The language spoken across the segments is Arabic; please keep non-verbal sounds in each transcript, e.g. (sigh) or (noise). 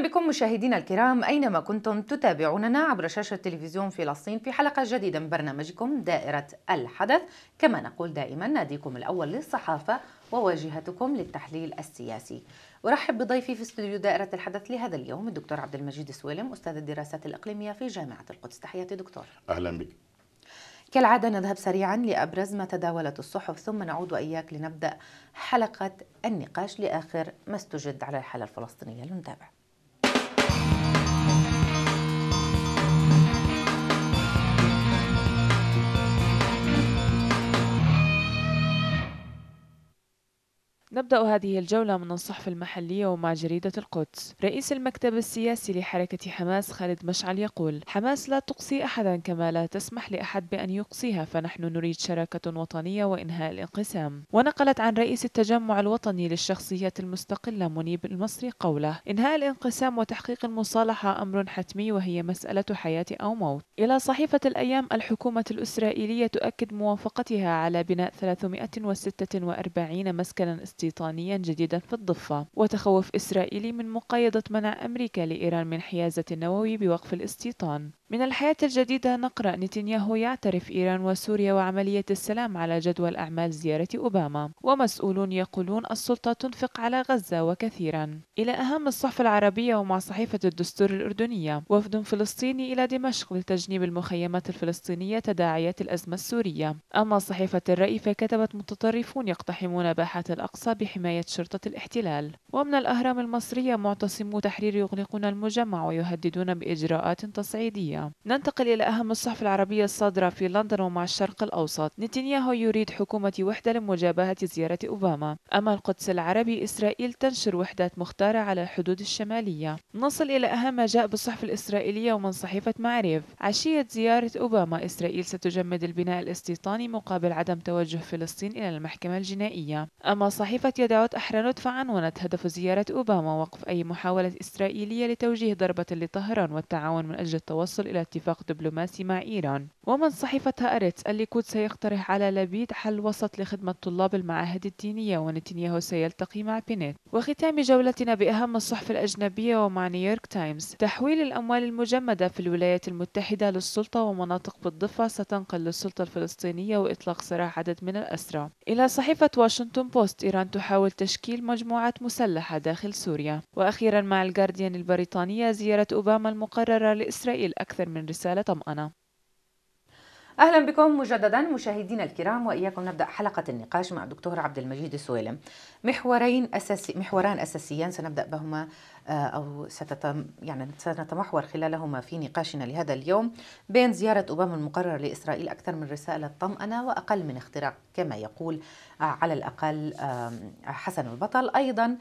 اهلا بكم مشاهدينا الكرام اينما كنتم تتابعوننا عبر شاشه تلفزيون فلسطين في حلقه جديده من برنامجكم دائره الحدث كما نقول دائما ناديكم الاول للصحافه وواجهتكم للتحليل السياسي ارحب بضيفي في استوديو دائره الحدث لهذا اليوم الدكتور عبد المجيد سويلم استاذ الدراسات الاقليميه في جامعه القدس تحياتي دكتور اهلا بك كالعادة نذهب سريعا لأبرز ما تداولت الصحف ثم نعود وإياك لنبدأ حلقة النقاش لآخر ما استجد على الحالة الفلسطينية لنتابع نبدأ هذه الجولة من الصحف المحلية ومع جريدة القدس رئيس المكتب السياسي لحركة حماس خالد مشعل يقول حماس لا تقصي أحدا كما لا تسمح لأحد بأن يقصيها فنحن نريد شراكة وطنية وإنهاء الانقسام ونقلت عن رئيس التجمع الوطني للشخصيات المستقلة منيب المصري قوله إنهاء الانقسام وتحقيق المصالحة أمر حتمي وهي مسألة حياة أو موت إلى صحيفة الأيام الحكومة الإسرائيلية تؤكد موافقتها على بناء 346 مسكنا استيطانيا بريطانيا جديدا في الضفة وتخوف إسرائيلي من مقايضة منع أمريكا لإيران من حيازة النووي بوقف الاستيطان من الحياة الجديدة نقرأ نتنياهو يعترف إيران وسوريا وعملية السلام على جدول أعمال زيارة أوباما ومسؤولون يقولون السلطة تنفق على غزة وكثيرا إلى أهم الصحف العربية ومع صحيفة الدستور الأردنية وفد فلسطيني إلى دمشق لتجنيب المخيمات الفلسطينية تداعيات الأزمة السورية أما صحيفة الرأي فكتبت متطرفون يقتحمون باحات الأقصى بحماية شرطة الاحتلال ومن الأهرام المصرية معتصمو تحرير يغلقون المجمع ويهددون بإجراءات تصعيدية ننتقل إلى أهم الصحف العربية الصادرة في لندن ومع الشرق الأوسط نتنياهو يريد حكومة وحدة لمجابهة زيارة أوباما أما القدس العربي إسرائيل تنشر وحدات مختارة على الحدود الشمالية نصل إلى أهم ما جاء بالصحف الإسرائيلية ومن صحيفة معرف عشية زيارة أوباما إسرائيل ستجمد البناء الاستيطاني مقابل عدم توجه فلسطين إلى المحكمة الجنائية أما صحيفة يدعوت أحرنوت فعنونت هدف زيارة أوباما وقف أي محاولة إسرائيلية لتوجيه ضربة لطهران والتعاون من أجل التوصل إلى اتفاق دبلوماسي مع إيران ومن صحيفة أريتس الليكود سيقترح على لبيد حل وسط لخدمة طلاب المعاهد الدينية ونتنياهو سيلتقي مع بينيت وختام جولتنا بأهم الصحف الأجنبية ومع نيويورك تايمز تحويل الأموال المجمدة في الولايات المتحدة للسلطة ومناطق بالضفة ستنقل للسلطة الفلسطينية وإطلاق سراح عدد من الأسرى إلى صحيفة واشنطن بوست إيران تحاول تشكيل مجموعات مسلحة داخل سوريا وأخيرا مع الجارديان البريطانية زيارة أوباما المقررة لإسرائيل أكثر أكثر من رسالة طمأنة اهلا بكم مجددا مشاهدينا الكرام واياكم نبدا حلقه النقاش مع الدكتور عبد المجيد السويلم محورين اساسي محوران اساسيان سنبدا بهما آه، او ستتم يعني سنتمحور خلالهما في نقاشنا لهذا اليوم بين زياره اوباما المقرره لاسرائيل اكثر من رساله طمانه واقل من اختراق كما يقول آه، على الاقل آه، حسن البطل ايضا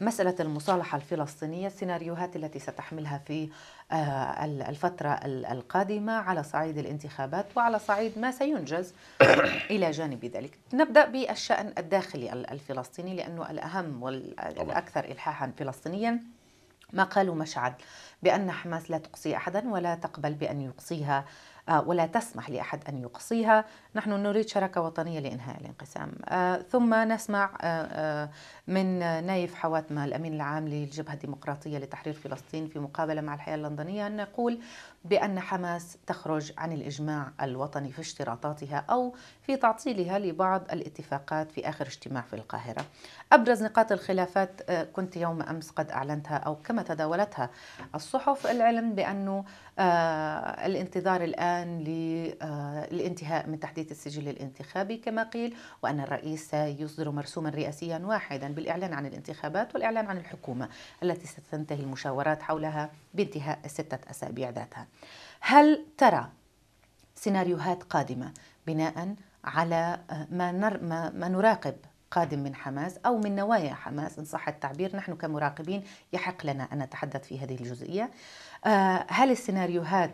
مساله المصالحه الفلسطينيه السيناريوهات التي ستحملها في آه، الفترة القادمة على صعيد الانتخابات وعلى صعيد ما سينجز (coughs) إلى جانب ذلك نبدأ بالشأن الداخلي الفلسطيني لأنه الأهم والأكثر إلحاحا فلسطينيا ما قاله مشعل بأن حماس لا تقصي أحدا ولا تقبل بأن يقصيها آه، ولا تسمح لأحد أن يقصيها نحن نريد شراكة وطنية لإنهاء الانقسام آه، ثم نسمع آه، من نايف حواتمة الأمين العام للجبهة الديمقراطية لتحرير فلسطين في مقابلة مع الحياة اللندنية أن يقول بأن حماس تخرج عن الإجماع الوطني في اشتراطاتها أو في تعطيلها لبعض الاتفاقات في آخر اجتماع في القاهرة أبرز نقاط الخلافات كنت يوم أمس قد أعلنتها أو كما تداولتها الصحف العلم بأنه آه، الانتظار الآن للانتهاء آه، من تحديث السجل الانتخابي كما قيل وأن الرئيس سيصدر مرسوما رئاسيا واحدا بالإعلان عن الانتخابات والإعلان عن الحكومة التي ستنتهي المشاورات حولها بانتهاء الستة أسابيع ذاتها هل ترى سيناريوهات قادمة بناء على آه، ما, نر... ما... ما نراقب قادم من حماس أو من نوايا حماس إن صح التعبير نحن كمراقبين يحق لنا أن نتحدث في هذه الجزئية آه، هل السيناريوهات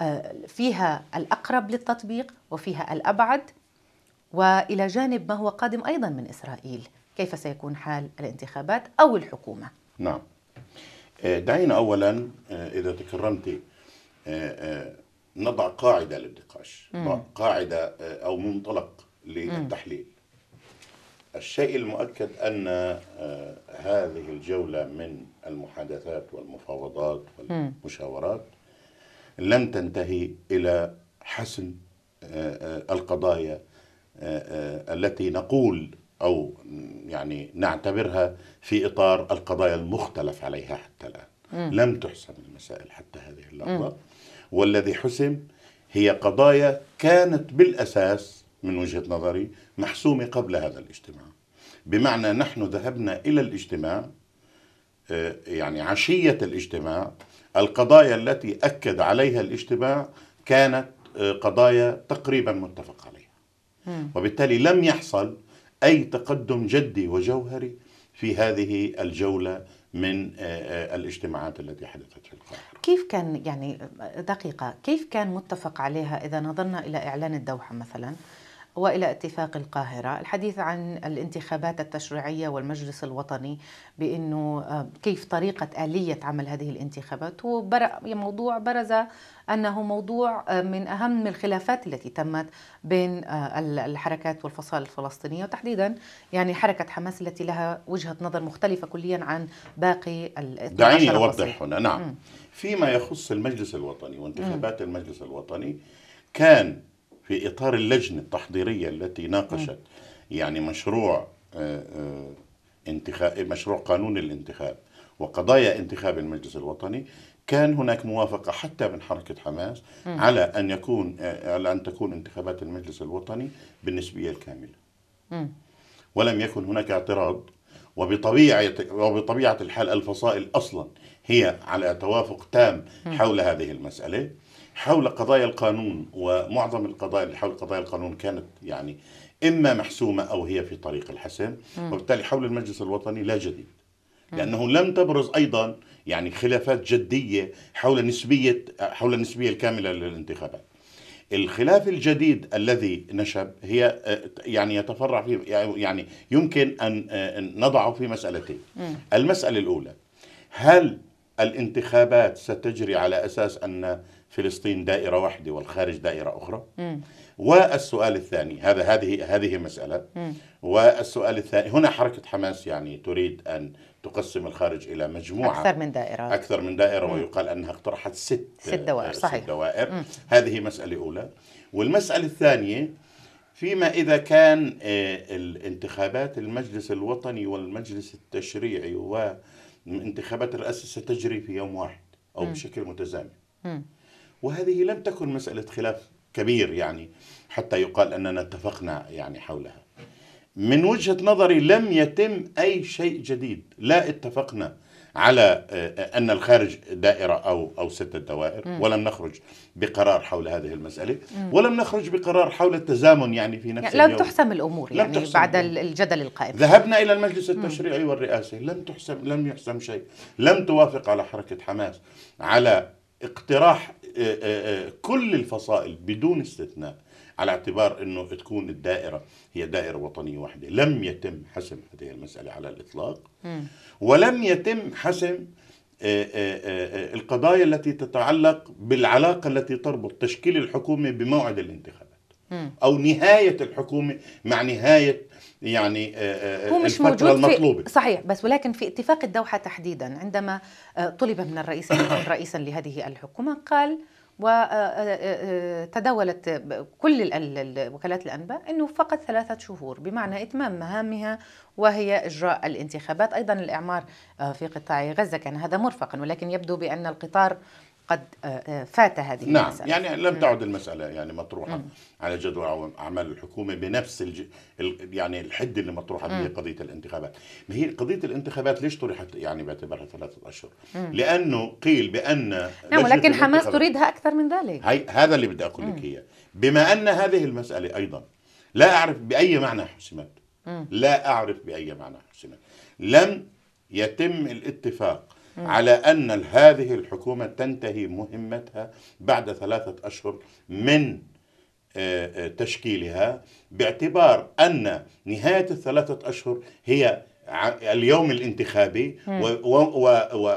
آه، فيها الأقرب للتطبيق وفيها الأبعد والى جانب ما هو قادم ايضا من اسرائيل، كيف سيكون حال الانتخابات او الحكومه؟ نعم. آه، دعينا اولا اذا تكرمت نضع قاعده للنقاش، قاعده او منطلق للتحليل. الشيء المؤكد أن آه، هذه الجولة من المحادثات والمفاوضات والمشاورات لن تنتهي إلى حسم آه، آه، القضايا التي نقول أو يعني نعتبرها في إطار القضايا المختلف عليها حتى الآن لم تحسم المسائل حتى هذه اللحظة والذي حسم هي قضايا كانت بالأساس من وجهة نظري محسومة قبل هذا الاجتماع بمعنى نحن ذهبنا إلى الاجتماع آه، يعني عشية الاجتماع القضايا التي أكد عليها الاجتماع كانت آه، قضايا تقريبا متفق عليها وبالتالي لم يحصل أي تقدم جدي وجوهري في هذه الجولة من آه، الاجتماعات التي حدثت في القاهرة كيف كان يعني دقيقة كيف كان متفق عليها إذا نظرنا إلى إعلان الدوحة مثلا والى اتفاق القاهره، الحديث عن الانتخابات التشريعيه والمجلس الوطني بانه آه، كيف طريقه اليه عمل هذه الانتخابات هو موضوع برز انه موضوع آه، من اهم الخلافات التي تمت بين آه، الحركات والفصائل الفلسطينيه وتحديدا يعني حركه حماس التي لها وجهه نظر مختلفه كليا عن باقي ال دعيني اوضح هنا نعم م. فيما يخص المجلس الوطني وانتخابات م. المجلس الوطني كان في إطار اللجنة التحضيرية التي ناقشت يعني مشروع آه، آه، انتخاب مشروع قانون الانتخاب وقضايا انتخاب المجلس الوطني كان هناك موافقة حتى من حركة حماس م. على أن يكون آه، على أن تكون انتخابات المجلس الوطني بالنسبية الكاملة م. ولم يكن هناك اعتراض وبطبيعة وبطبيعة الحال الفصائل أصلا هي على توافق تام حول هذه المسألة حول قضايا القانون ومعظم القضايا اللي حول قضايا القانون كانت يعني إما محسومة أو هي في طريق الحسم وبالتالي حول المجلس الوطني لا جديد لأنه لم تبرز أيضا يعني خلافات جدية حول نسبية حول النسبية الكاملة للانتخابات الخلاف الجديد الذي نشب هي آه، يعني يتفرع في يعني يمكن ان آه، نضعه في مسالتين. المساله الاولى هل الانتخابات ستجري على اساس ان فلسطين دائرة واحدة والخارج دائرة أخرى م. والسؤال الثاني هذا هذه هذه مسألة م. والسؤال الثاني هنا حركة حماس يعني تريد أن تقسم الخارج إلى مجموعة أكثر من دائرة أكثر من دائرة م. ويقال أنها اقترحت ست, ست دوائر صحيح ست دوائر هذه مسألة أولى والمسألة الثانية فيما إذا كان آه، الانتخابات المجلس الوطني والمجلس التشريعي وانتخابات الرئاسة ستجري في يوم واحد أو م. بشكل متزامن م. وهذه لم تكن مسألة خلاف كبير يعني حتى يقال أننا اتفقنا يعني حولها من وجهة نظري لم يتم أي شيء جديد لا اتفقنا على آه، أن الخارج دائرة أو أو ستة دوائر م. ولم نخرج بقرار حول هذه المسألة م. ولم نخرج بقرار حول التزامن يعني في نفس يعني اليوم لم تحسم الأمور يعني تحسم بعد الأمور. الجدل القائم ذهبنا إلى المجلس التشريعي والرئاسي لم تحسم لم يحسم شيء لم توافق على حركة حماس على اقتراح آه، آه، آه، كل الفصائل بدون استثناء على اعتبار انه تكون الدائره هي دائره وطنيه واحده، لم يتم حسم هذه المساله على الاطلاق ولم يتم حسم القضايا التي تتعلق بالعلاقه التي تربط تشكيل الحكومه بموعد الانتخابات او نهايه الحكومه مع نهايه يعني آه، آه، هو مش الفترة موجود المطلوبة في صحيح بس ولكن في اتفاق الدوحة تحديدا عندما آه، طلب من الرئيس أن يكون رئيسا لهذه الحكومة قال وتداولت كل وكالات الانباء انه فقط ثلاثه شهور بمعنى اتمام مهامها وهي اجراء الانتخابات ايضا الاعمار في قطاع غزه كان هذا مرفقا ولكن يبدو بان القطار قد آه، آه، فات هذه نعم المسألة. يعني لم تعد المسألة يعني مطروحة مم. على جدول أعمال الحكومة بنفس الج... يعني الحد اللي مطروحة به قضية الانتخابات ما هي قضية الانتخابات ليش طرحت يعني باعتبارها ثلاثة أشهر مم. لأنه قيل بأن نعم ولكن حماس تريدها أكثر من ذلك هي... هذا اللي بدي أقول لك إياه بما أن هذه المسألة أيضا لا أعرف بأي معنى حسمت لا أعرف بأي معنى حسمت لم يتم الاتفاق على أن هذه الحكومة تنتهي مهمتها بعد ثلاثة أشهر من آه، آه، تشكيلها باعتبار أن نهاية الثلاثة أشهر هي اليوم الانتخابي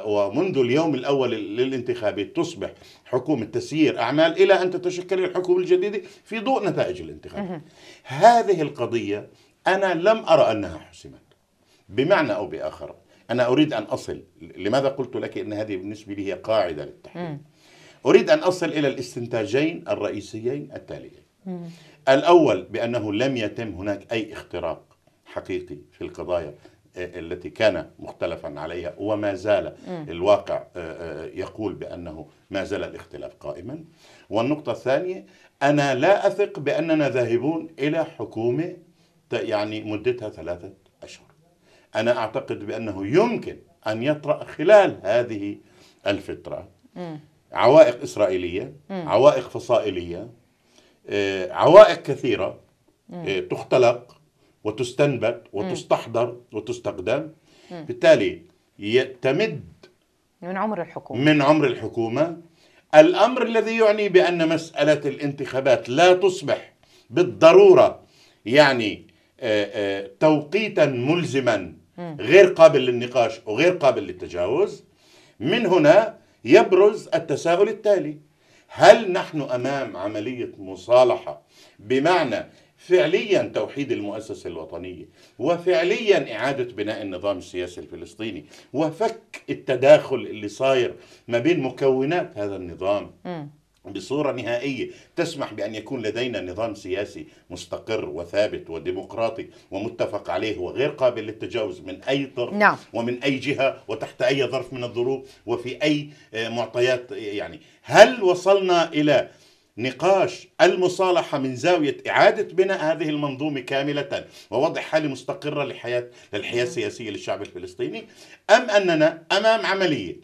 ومنذ اليوم الأول للانتخابي تصبح حكومة تسيير أعمال إلى أن تتشكل الحكومة الجديدة في ضوء نتائج الانتخاب هذه القضية أنا لم أرى أنها حسمت بمعنى أو بآخر أنا أريد أن أصل لماذا قلت لك أن هذه بالنسبة لي هي قاعدة للتحليل أريد أن أصل إلى الاستنتاجين الرئيسيين التاليين مم. الأول بأنه لم يتم هناك أي اختراق حقيقي في القضايا آه، التي كان مختلفا عليها وما زال الواقع آه، آه، يقول بأنه ما زال الاختلاف قائما والنقطة الثانية أنا لا أثق بأننا ذاهبون إلى حكومة يعني مدتها ثلاثة أشهر أنا أعتقد بأنه يمكن أن يطرأ خلال هذه الفترة م. عوائق إسرائيلية م. عوائق فصائلية آه، عوائق كثيرة م. آه، تختلق وتستنبت وتستحضر وتستقدم بالتالي تمد من عمر الحكومة من عمر الحكومة الأمر الذي يعني بأن مسألة الانتخابات لا تصبح بالضرورة يعني آه، توقيتا ملزما غير قابل للنقاش وغير قابل للتجاوز من هنا يبرز التساؤل التالي هل نحن امام عمليه مصالحه بمعنى فعليا توحيد المؤسسه الوطنيه وفعليا اعاده بناء النظام السياسي الفلسطيني وفك التداخل اللي صاير ما بين مكونات هذا النظام بصورة نهائية تسمح بأن يكون لدينا نظام سياسي مستقر وثابت وديمقراطي ومتفق عليه وغير قابل للتجاوز من أي طرف نعم. ومن أي جهة وتحت أي ظرف من الظروف وفي أي آه، معطيات يعني هل وصلنا إلى نقاش المصالحة من زاوية إعادة بناء هذه المنظومة كاملة ووضع حالة مستقرة لحياة للحياة السياسية للشعب الفلسطيني أم أننا أمام عملية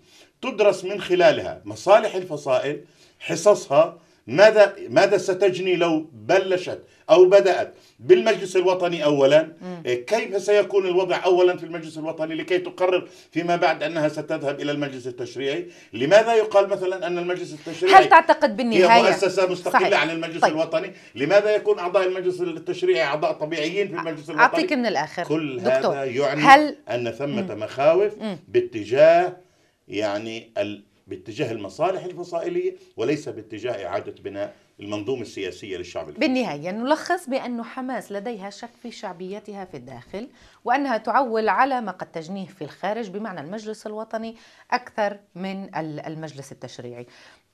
تدرس من خلالها مصالح الفصائل حصصها ماذا ماذا ستجني لو بلشت او بدات بالمجلس الوطني اولا إيه، كيف سيكون الوضع اولا في المجلس الوطني لكي تقرر فيما بعد انها ستذهب الى المجلس التشريعي لماذا يقال مثلا ان المجلس التشريعي هل تعتقد بالنهايه هي مؤسسه مستقله صحيح. عن المجلس طيب. الوطني لماذا يكون اعضاء المجلس التشريعي اعضاء طبيعيين في المجلس الوطني اعطيك من الاخر كل دكتور. هذا يعني هل... ان ثمه مخاوف مم. باتجاه يعني ال باتجاه المصالح الفصائليه وليس باتجاه اعاده بناء المنظومه السياسيه للشعب الفلسطيني. بالنهايه نلخص بأن حماس لديها شك في شعبيتها في الداخل وانها تعول على ما قد تجنيه في الخارج بمعنى المجلس الوطني اكثر من المجلس التشريعي.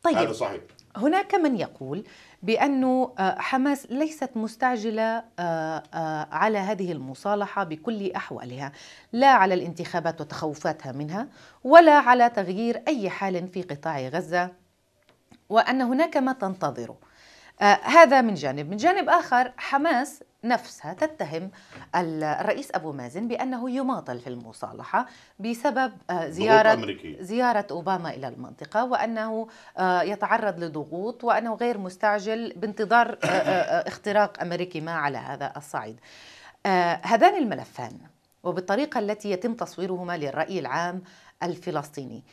طيب هذا صحيح هناك من يقول بأن آه، حماس ليست مستعجلة آه، آه، على هذه المصالحة بكل أحوالها لا على الانتخابات وتخوفاتها منها ولا على تغيير أي حال في قطاع غزة وأن هناك ما تنتظره هذا من جانب من جانب آخر حماس نفسها تتهم الرئيس أبو مازن بأنه يماطل في المصالحة بسبب آه، زيارة, زيارة أوباما إلى المنطقة وأنه آه، يتعرض لضغوط وأنه غير مستعجل بانتظار آه، اختراق أمريكي ما على هذا الصعيد هذان الملفان وبالطريقة التي يتم تصويرهما للرأي العام الفلسطيني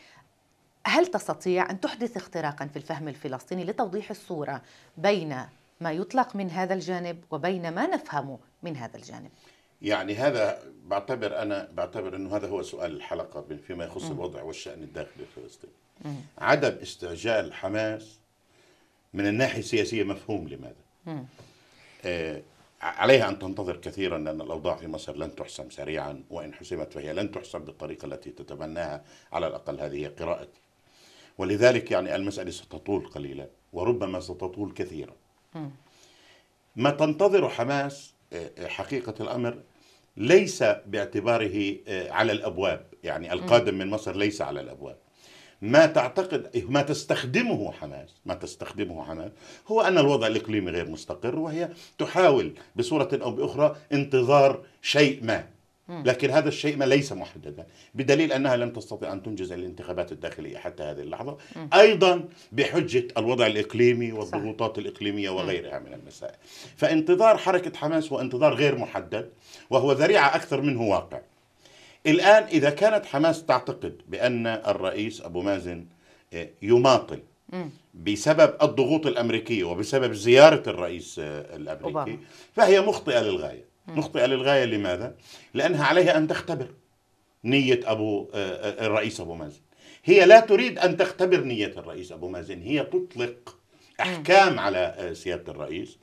هل تستطيع أن تحدث اختراقا في الفهم الفلسطيني لتوضيح الصورة بين ما يطلق من هذا الجانب وبين ما نفهمه من هذا الجانب يعني هذا بعتبر انا بعتبر انه هذا هو سؤال الحلقه فيما يخص م. الوضع والشان الداخلي الفلسطيني عدم استعجال حماس من الناحيه السياسيه مفهوم لماذا آه عليها ان تنتظر كثيرا لان الاوضاع في مصر لن تحسم سريعا وان حسمت فهي لن تحسم بالطريقه التي تتمناها على الاقل هذه قراءتي ولذلك يعني المساله ستطول قليلا وربما ستطول كثيرا ما تنتظره حماس آه، آه، حقيقة الأمر ليس باعتباره آه، على الأبواب يعني القادم من مصر ليس على الأبواب ما تعتقد إيه، ما تستخدمه حماس ما تستخدمه حماس هو ان الوضع الاقليمي غير مستقر وهي تحاول بصوره او باخرى انتظار شيء ما لكن هذا الشيء ما ليس محددا بدليل أنها لم تستطع أن تنجز الانتخابات الداخلية حتى هذه اللحظة أيضا بحجة الوضع الإقليمي والضغوطات الإقليمية وغيرها من المسائل فانتظار حركة حماس هو انتظار غير محدد وهو ذريعة أكثر منه واقع الآن إذا كانت حماس تعتقد بأن الرئيس أبو مازن آه، يماطل بسبب الضغوط الأمريكية وبسبب زيارة الرئيس آه، الأمريكي فهي مخطئة للغاية مخطئة للغاية لماذا؟ لأنها عليها أن تختبر نية أبو آه، آه، الرئيس أبو مازن هي لا تريد أن تختبر نية الرئيس أبو مازن هي تطلق أحكام على آه، سيادة الرئيس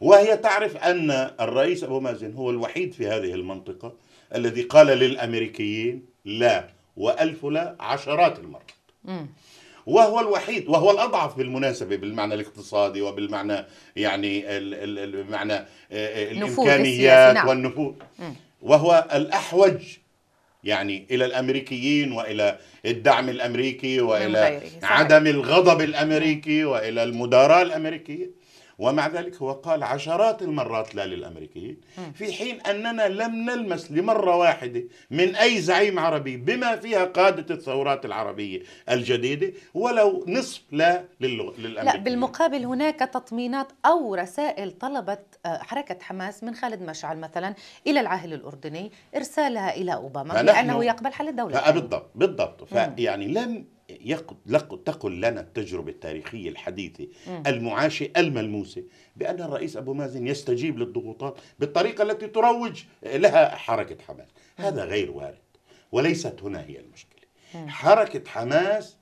وهي تعرف أن الرئيس أبو مازن هو الوحيد في هذه المنطقة الذي قال للأمريكيين لا وألف لا عشرات المرات وهو الوحيد وهو الأضعف بالمناسبة بالمعنى الاقتصادي وبالمعنى يعني بمعنى آه، آه، الإمكانيات نعم. والنفوذ وهو الأحوج يعني إلى الأمريكيين وإلى الدعم الأمريكي وإلى عدم الغضب الأمريكي وإلى المداراة الأمريكية ومع ذلك هو قال عشرات المرات لا للأمريكيين في حين أننا لم نلمس لمرة واحدة من أي زعيم عربي بما فيها قادة الثورات العربية الجديدة ولو نصف لا للأمريكيين لا بالمقابل هناك تطمينات أو رسائل طلبت آه، حركة حماس من خالد مشعل مثلا إلى العاهل الأردني إرسالها إلى أوباما لأنه يقبل حل الدولة بالضبط بالضبط فيعني لم تقل لنا التجربة التاريخية الحديثة المعاشة الملموسة بأن الرئيس أبو مازن يستجيب للضغوطات بالطريقة التي تروج لها حركة حماس هذا غير وارد وليست هنا هي المشكلة حركة حماس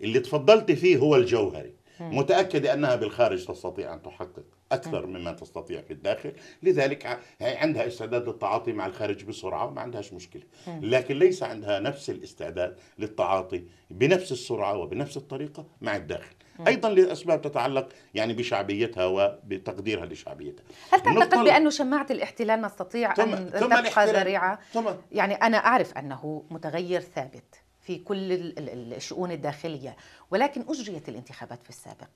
اللي تفضلت فيه هو الجوهري متأكدة أنها بالخارج تستطيع أن تحقق اكثر مما تستطيع في الداخل لذلك عندها استعداد للتعاطي مع الخارج بسرعه وما عندهاش مشكله لكن ليس عندها نفس الاستعداد للتعاطي بنفس السرعه وبنفس الطريقه مع الداخل ايضا لاسباب تتعلق يعني بشعبيتها وبتقديرها لشعبيتها هل تعتقد بانه شماعه الاحتلال نستطيع ثم ان ثم تبقى ذريعه يعني انا اعرف انه متغير ثابت في كل الشؤون الداخليه ولكن اجريت الانتخابات في السابق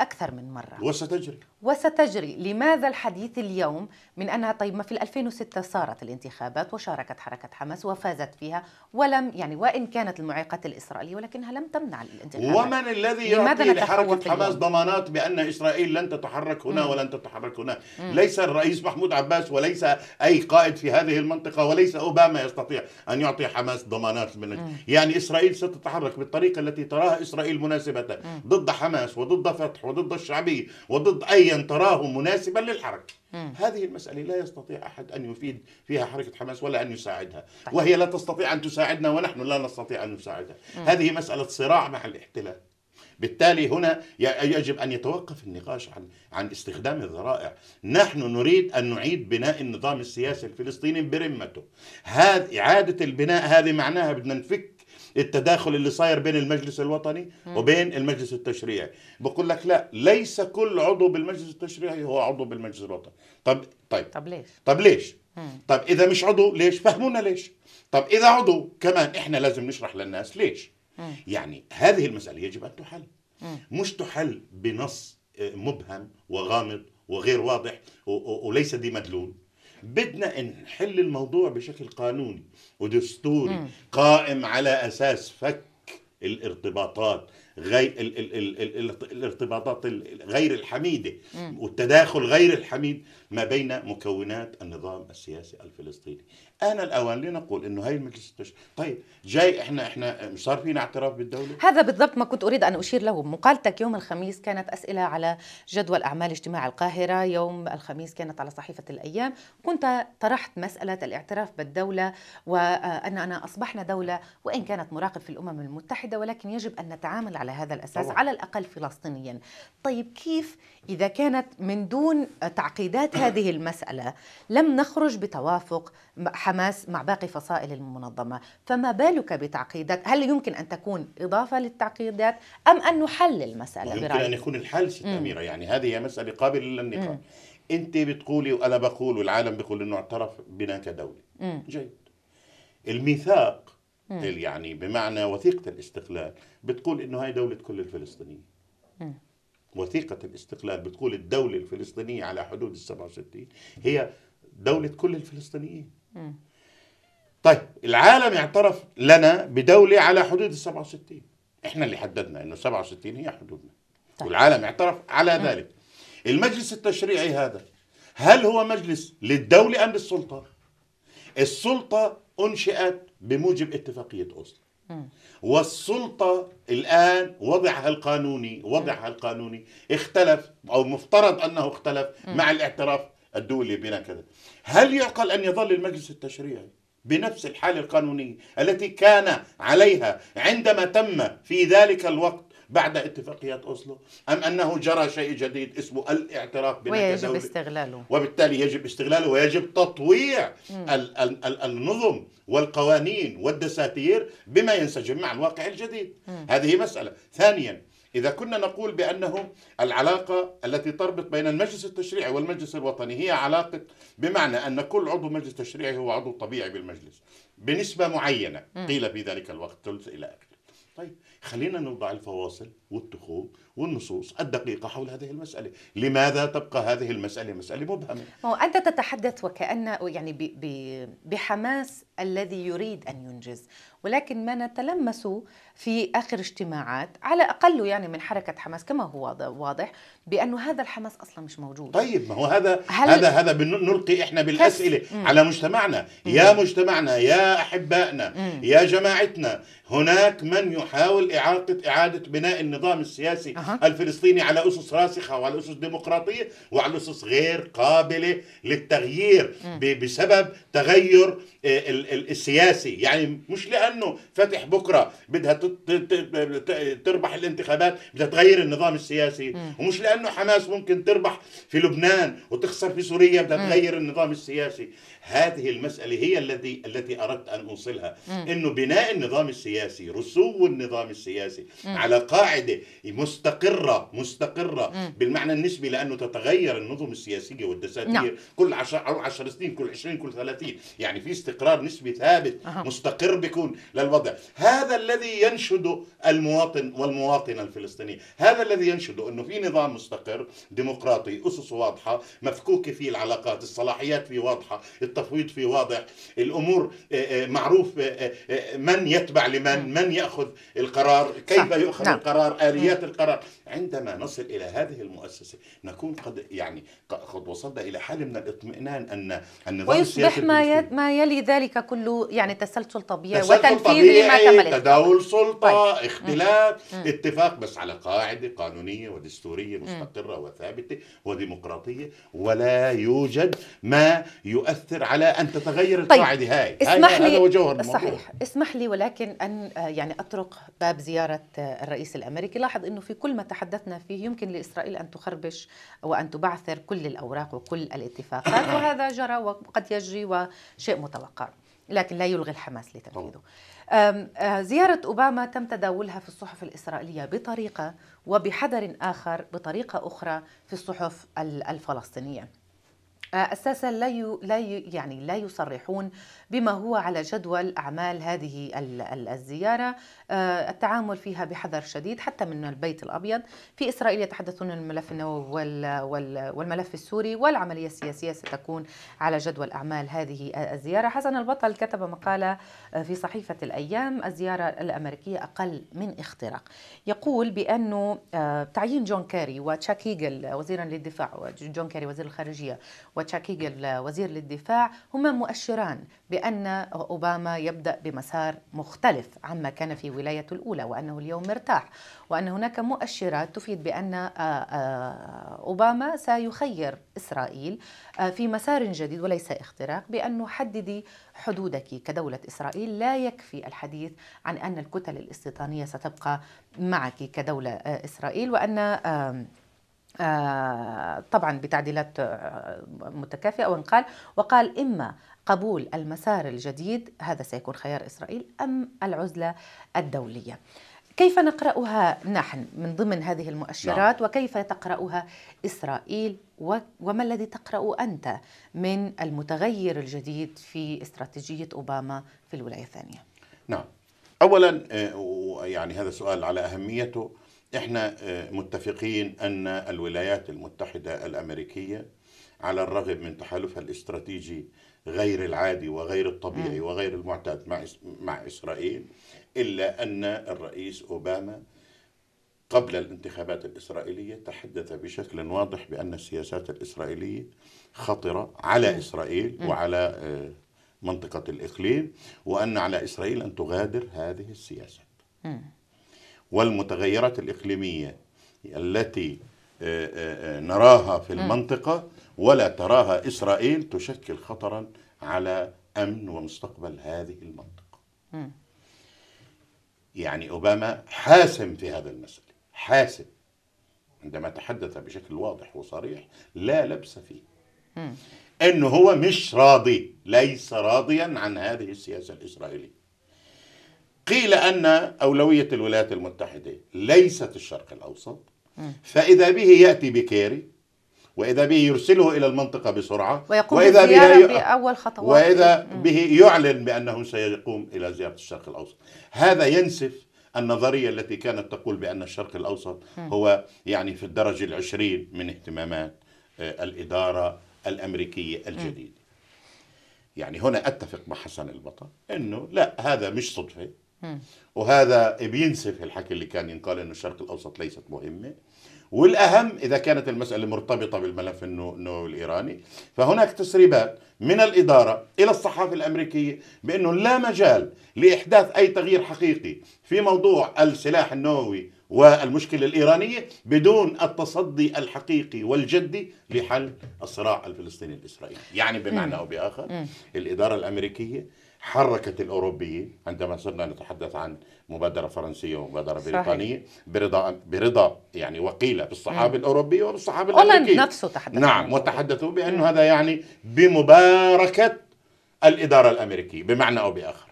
أكثر من مرة وستجري وستجري لماذا الحديث اليوم من أنها طيب ما في 2006 صارت الانتخابات وشاركت حركة حماس وفازت فيها ولم يعني وإن كانت المعيقات الإسرائيلية ولكنها لم تمنع الانتخابات ومن الذي يعطي لحركة حماس ضمانات بأن إسرائيل لن تتحرك هنا مم. ولن تتحرك هنا مم. ليس الرئيس محمود عباس وليس أي قائد في هذه المنطقة وليس أوباما يستطيع أن يعطي حماس ضمانات من مم. يعني إسرائيل ستتحرك بالطريقة التي تراها إسرائيل مناسبة مم. ضد حماس وضد فتح وضد الشعبية وضد أي تراه مناسبا للحركة هذه المسألة لا يستطيع أحد أن يفيد فيها حركة حماس ولا أن يساعدها طيب. وهي لا تستطيع أن تساعدنا ونحن لا نستطيع أن نساعدها هذه مسألة صراع مع الاحتلال بالتالي هنا يجب ان يتوقف النقاش عن عن استخدام الذرائع، نحن نريد ان نعيد بناء النظام السياسي الفلسطيني برمته، هذا اعاده البناء هذه معناها بدنا نفك التداخل اللي صاير بين المجلس الوطني وبين المجلس التشريعي بقول لك لا ليس كل عضو بالمجلس التشريعي هو عضو بالمجلس الوطني طب طيب طب ليش طب ليش طب اذا مش عضو ليش فهمونا ليش طب اذا عضو كمان احنا لازم نشرح للناس ليش يعني هذه المساله يجب ان تحل مش تحل بنص آه، مبهم وغامض وغير واضح وليس ذي مدلول بدنا نحل الموضوع بشكل قانوني ودستوري مم. قائم على اساس فك الارتباطات غير ال ال ال ال الارتباطات غير الحميده والتداخل غير الحميد ما بين مكونات النظام السياسي الفلسطيني آن الأوان لنقول أنه هاي المجلس التشريعي طيب جاي إحنا إحنا مش صار فينا اعتراف بالدولة هذا بالضبط ما كنت أريد أن أشير له مقالتك يوم الخميس كانت أسئلة على جدول أعمال اجتماع القاهرة يوم الخميس كانت على صحيفة الأيام كنت طرحت مسألة الاعتراف بالدولة وأننا أصبحنا دولة وإن كانت مراقب في الأمم المتحدة ولكن يجب أن نتعامل على هذا الأساس طبعا. على الأقل فلسطينيا طيب كيف إذا كانت من دون تعقيدات أيوة. هذه المسألة لم نخرج بتوافق حماس مع باقي فصائل المنظمة فما بالك بتعقيدات هل يمكن أن تكون إضافة للتعقيدات أم أن نحل المسألة يمكن أن يكون الحل أميرة يعني هذه مسألة قابلة للنقاش أنت بتقولي وأنا بقول والعالم بيقول أنه اعترف بنا كدولة جيد الميثاق يعني بمعنى وثيقة الاستقلال بتقول أنه هاي دولة كل الفلسطينيين وثيقة الاستقلال بتقول الدولة الفلسطينية على حدود ال 67 هي دولة كل الفلسطينيين طيب العالم اعترف لنا بدولة على حدود ال 67 احنا اللي حددنا انه 67 هي حدودنا طيب. والعالم اعترف على مم. ذلك المجلس التشريعي هذا هل هو مجلس للدولة أم للسلطة؟ السلطة أنشئت بموجب اتفاقية أوسلو والسلطة الآن وضعها القانوني وضعها القانوني اختلف أو مفترض أنه اختلف مع الاعتراف الدولي بنا كذا هل يعقل أن يظل المجلس التشريعي بنفس الحالة القانونية التي كان عليها عندما تم في ذلك الوقت بعد اتفاقية أوسلو أم أنه جرى شيء جديد اسمه الاعتراف بنا ويجب كدولة. استغلاله وبالتالي يجب استغلاله ويجب تطويع ال ال ال النظم والقوانين والدساتير بما ينسجم مع الواقع الجديد م. هذه مسألة ثانيا إذا كنا نقول بأنه العلاقة التي تربط بين المجلس التشريعي والمجلس الوطني هي علاقة بمعنى أن كل عضو مجلس تشريعي هو عضو طبيعي بالمجلس بنسبة معينة قيل في ذلك الوقت ثلث إلى آخره طيب خلينا نوضع الفواصل والتخوم والنصوص الدقيقة حول هذه المسألة لماذا تبقى هذه المسألة مسألة مبهمة أنت تتحدث وكأن يعني بحماس الذي يريد أن ينجز ولكن ما نتلمس في آخر اجتماعات على أقل يعني من حركة حماس كما هو واضح بأنه هذا الحماس أصلا مش موجود طيب ما هو هذا هذا هذا نلقي إحنا بالأسئلة مم. على مجتمعنا مم. يا مجتمعنا يا أحبائنا مم. يا جماعتنا هناك من يحاول إعاقة إعادة بناء النظام النظام السياسي أه. الفلسطيني على أسس راسخة وعلى أسس ديمقراطية وعلى أسس غير قابلة للتغيير بسبب تغير آه، السياسي يعني مش لأنه فتح بكرة بدها تربح الانتخابات بدها تغير النظام السياسي ومش لأنه حماس ممكن تربح في لبنان وتخسر في سوريا بدها تغير النظام السياسي هذه المسألة هي التي التي أردت أن أوصلها أنه بناء النظام السياسي رسو النظام السياسي على قاعدة السيادة مستقرة مستقرة م. بالمعنى النسبي لأنه تتغير النظم السياسية والدساتير نعم. كل 10 عشر... سنين كل 20 كل 30 يعني في استقرار نسبي ثابت أهو. مستقر بيكون للوضع هذا الذي ينشده المواطن والمواطنة الفلسطينية هذا الذي ينشده أنه في نظام مستقر ديمقراطي أسسه واضحة مفكوكة فيه العلاقات الصلاحيات فيه واضحة التفويض فيه واضح الأمور آه، آه، معروف آه، من يتبع لمن من يأخذ القرار كيف يؤخذ نعم. القرار آليات القرار عندما نصل إلى هذه المؤسسة نكون قد يعني قد وصلنا إلى حالة من الاطمئنان أن النظام ويصبح ما ما يلي ذلك كله يعني تسلسل طبيعي تسلسل وتنفيذ لما تملك تداول سلطة طيب. اختلاف مم. اتفاق بس على قاعدة قانونية ودستورية مستقرة مم. وثابتة وديمقراطية ولا يوجد ما يؤثر على أن تتغير طيب. القاعدة طيب. هاي اسمح لي هذا صحيح اسمح لي ولكن أن يعني أطرق باب زيارة الرئيس الأمريكي الأمريكي لاحظ أنه في كل ما تحدثنا فيه يمكن لإسرائيل أن تخربش وأن تبعثر كل الأوراق وكل الاتفاقات (coughs) وهذا جرى وقد يجري وشيء متوقع لكن لا يلغي الحماس لتنفيذه آه، زيارة أوباما تم تداولها في الصحف الإسرائيلية بطريقة وبحذر آخر بطريقة أخرى في الصحف الفلسطينية آه، اساسا لا لا يعني لا يصرحون بما هو على جدول اعمال هذه الزياره آه، التعامل فيها بحذر شديد حتى من البيت الأبيض في إسرائيل يتحدثون عن الملف النووي والملف السوري والعملية السياسية ستكون على جدول أعمال هذه الزيارة حسن البطل كتب مقالة آه، في صحيفة الأيام الزيارة الأمريكية أقل من اختراق يقول بأنه آه، تعيين جون كيري وتشاك هيجل وزيرا للدفاع جون كيري وزير الخارجية وتشاك هيجل وزير للدفاع هما مؤشران بأن أوباما يبدأ بمسار مختلف عما كان في الولاية الأولى وأنه اليوم مرتاح وأن هناك مؤشرات تفيد بأن آه، آه، أوباما سيخير إسرائيل آه، في مسار جديد وليس اختراق بأنه حددي حدودك كدولة إسرائيل لا يكفي الحديث عن أن الكتل الاستيطانية ستبقى معك كدولة إسرائيل وأن طبعا بتعديلات متكافئه وان قال وقال اما قبول المسار الجديد هذا سيكون خيار إسرائيل أم العزلة الدولية كيف نقرأها نحن من ضمن هذه المؤشرات نعم. وكيف تقرأها إسرائيل وما الذي تقرأ أنت من المتغير الجديد في استراتيجية أوباما في الولاية الثانية نعم أولا آه، يعني هذا سؤال على أهميته احنا آه، متفقين ان الولايات المتحده الامريكيه على الرغم من تحالفها الاستراتيجي غير العادي وغير الطبيعي وغير المعتاد مع مع اسرائيل الا ان الرئيس اوباما قبل الانتخابات الاسرائيليه تحدث بشكل واضح بان السياسات الاسرائيليه خطره على اسرائيل وعلى آه، منطقه الاقليم وان على اسرائيل ان تغادر هذه السياسات. والمتغيرات الاقليميه التي آه، آه، نراها في المنطقه ولا تراها إسرائيل تشكل خطرا على أمن ومستقبل هذه المنطقة يعني أوباما حاسم في هذا المسألة حاسم عندما تحدث بشكل واضح وصريح لا لبس فيه أنه هو مش راضي ليس راضيا عن هذه السياسة الإسرائيلية قيل أن أولوية الولايات المتحدة ليست الشرق الأوسط فإذا به يأتي بكيري واذا به يرسله الى المنطقه بسرعه ويقوم واذا به باول خطوات واذا م. به يعلن بانه سيقوم الى زياره الشرق الاوسط هذا ينسف النظرية التي كانت تقول بأن الشرق الأوسط هو يعني في الدرجة العشرين من اهتمامات آه، الإدارة الأمريكية الجديدة يعني هنا أتفق مع حسن البطل أنه لا هذا مش صدفة وهذا بينسف الحكي اللي كان ينقال أنه الشرق الأوسط ليست مهمة والاهم اذا كانت المساله مرتبطه بالملف النووي الايراني فهناك تسريبات من الاداره الى الصحافه الامريكيه بانه لا مجال لاحداث اي تغيير حقيقي في موضوع السلاح النووي والمشكله الايرانيه بدون التصدي الحقيقي والجدي لحل الصراع الفلسطيني الاسرائيلي، يعني بمعنى او باخر الاداره الامريكيه حركت الأوروبية عندما صرنا نتحدث عن مبادرة فرنسية ومبادرة بريطانية برضا برضا يعني وقيل بالصحافة الأوروبية وبالصحافة الأمريكية نفسه تحدث نعم وتحدثوا بأنه هذا يعني بمباركة الإدارة الأمريكية بمعنى أو بآخر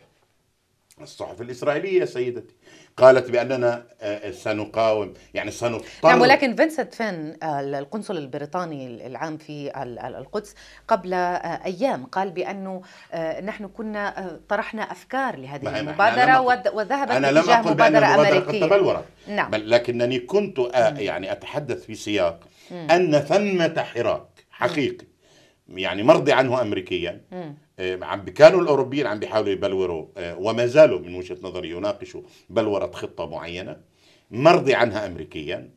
الصحف الإسرائيلية سيدتي قالت بأننا آه، آه، سنقاوم يعني سنضطر نعم ولكن فينسنت فين آه، القنصل البريطاني العام في القدس قبل أيام قال بأنه نحن كنا طرحنا أفكار لهذه المبادرة وذهبت أنا لم أقل بأن المبادرة قد تبلورت نعم. لكنني كنت يعني أتحدث في سياق أن ثمة حراك حقيقي يعني مرضي عنه أمريكيا آه، عم كانوا الاوروبيين عم بيحاولوا يبلوروا آه، وما زالوا من وجهه نظري يناقشوا بلوره خطه معينه مرضي عنها امريكيا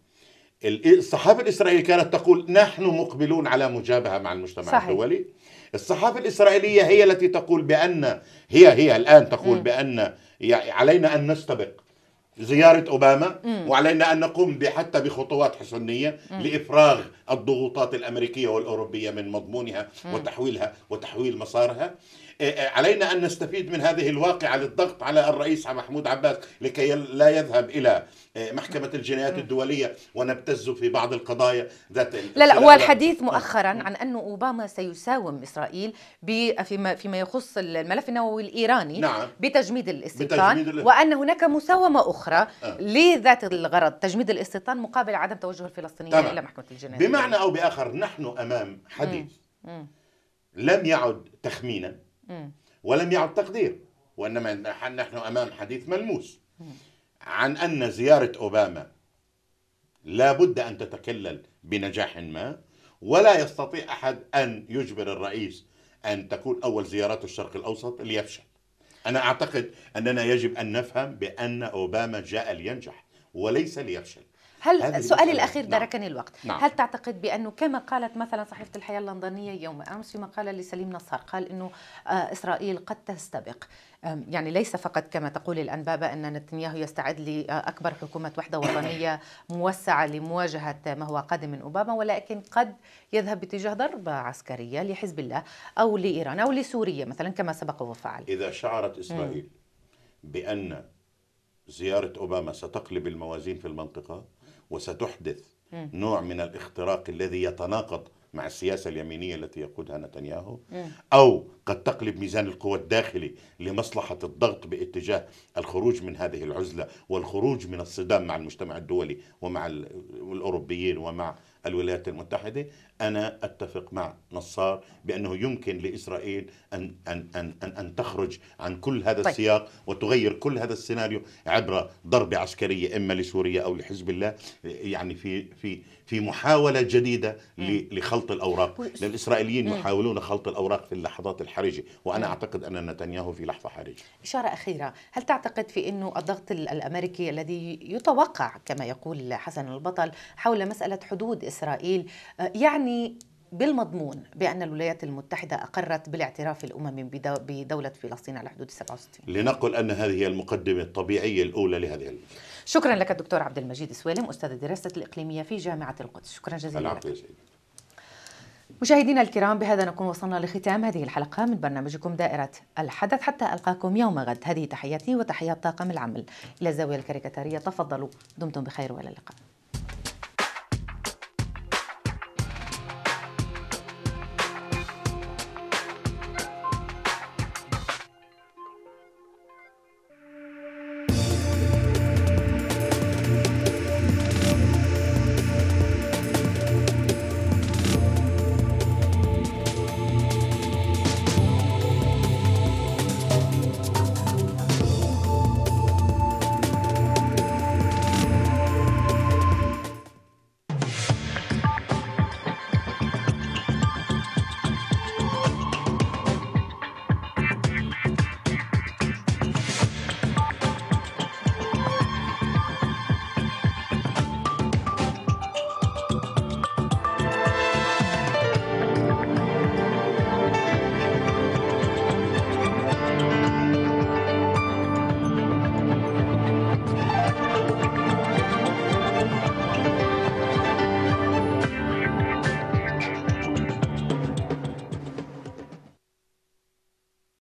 الصحافه الاسرائيليه كانت تقول نحن مقبلون على مجابهه مع المجتمع صحيح. الدولي الصحافه الاسرائيليه هي التي تقول بان هي هي الان تقول م. بان علينا ان نستبق زيارة أوباما وعلينا أن نقوم حتى بخطوات حسنيه مم. لإفراغ الضغوطات الأمريكية والأوروبية من مضمونها وتحويلها وتحويل مسارها إيه، إيه، علينا أن نستفيد من هذه الواقعة للضغط على الرئيس محمود عباس لكي لا يذهب إلى إيه، محكمة الجنايات الدولية ونبتز في بعض القضايا ذات لا لا هو الحديث نعم. مؤخرا عن أن أوباما سيساوم إسرائيل فيما فيما يخص الملف النووي الإيراني نعم. بتجميد الاستيطان وأن هناك مساومة أخرى آه. لذات الغرض تجميد الاستيطان مقابل عدم توجه الفلسطينيين طبعا. إلى محكمة الجنايات بمعنى أو بآخر نحن أمام حديث مم. مم. لم يعد تخمينا ولم يعد تقدير وإنما نحن أمام حديث ملموس عن أن زيارة أوباما لا بد أن تتكلل بنجاح ما ولا يستطيع أحد أن يجبر الرئيس أن تكون أول زياراته الشرق الأوسط ليفشل أنا أعتقد أننا يجب أن نفهم بأن أوباما جاء لينجح وليس ليفشل هل سؤالي الاخير نعم. دركني نعم. الوقت نعم. هل تعتقد بانه كما قالت مثلا صحيفه الحياه اللندنيه يوم امس في مقاله لسليم نصار قال انه آه، اسرائيل قد تستبق يعني ليس فقط كما تقول الانباء أن نتنياهو يستعد لأكبر حكومة وحدة وطنية موسعة لمواجهة ما هو قادم من أوباما ولكن قد يذهب باتجاه ضربة عسكرية لحزب الله أو لإيران أو لسوريا مثلا كما سبق وفعل إذا شعرت إسرائيل م. بأن زيارة أوباما ستقلب الموازين في المنطقة وستحدث نوع من الاختراق الذي يتناقض مع السياسة اليمينية التي يقودها نتنياهو أو قد تقلب ميزان القوى الداخلي لمصلحة الضغط باتجاه الخروج من هذه العزلة والخروج من الصدام مع المجتمع الدولي ومع الأوروبيين ومع الولايات المتحدة أنا أتفق مع نصار بأنه يمكن لإسرائيل أن, أن, أن, أن, أن تخرج عن كل هذا طيب. السياق وتغير كل هذا السيناريو عبر ضربة عسكرية إما لسوريا أو لحزب الله يعني في, في, في محاولة جديدة م. لخلط الأوراق لأن الإسرائيليين يحاولون خلط الأوراق في اللحظات الحرجة وأنا م. أعتقد أن نتنياهو في لحظة حرجة إشارة أخيرة هل تعتقد في أنه الضغط الأمريكي الذي يتوقع كما يقول حسن البطل حول مسألة حدود إسرائيل آه، يعني يعني بالمضمون بأن الولايات المتحدة أقرت بالاعتراف الأممي بدولة فلسطين على حدود 67 لنقل أن هذه هي المقدمة الطبيعية الأولى لهذه المقدمة. شكرا لك الدكتور عبد المجيد سويلم أستاذ الدراسة الإقليمية في جامعة القدس شكرا جزيلا لك سيدي. مشاهدينا الكرام بهذا نكون وصلنا لختام هذه الحلقة من برنامجكم دائرة الحدث حتى ألقاكم يوم غد هذه تحياتي وتحيات طاقم العمل إلى الزاوية الكاريكاتيرية تفضلوا دمتم بخير وإلى اللقاء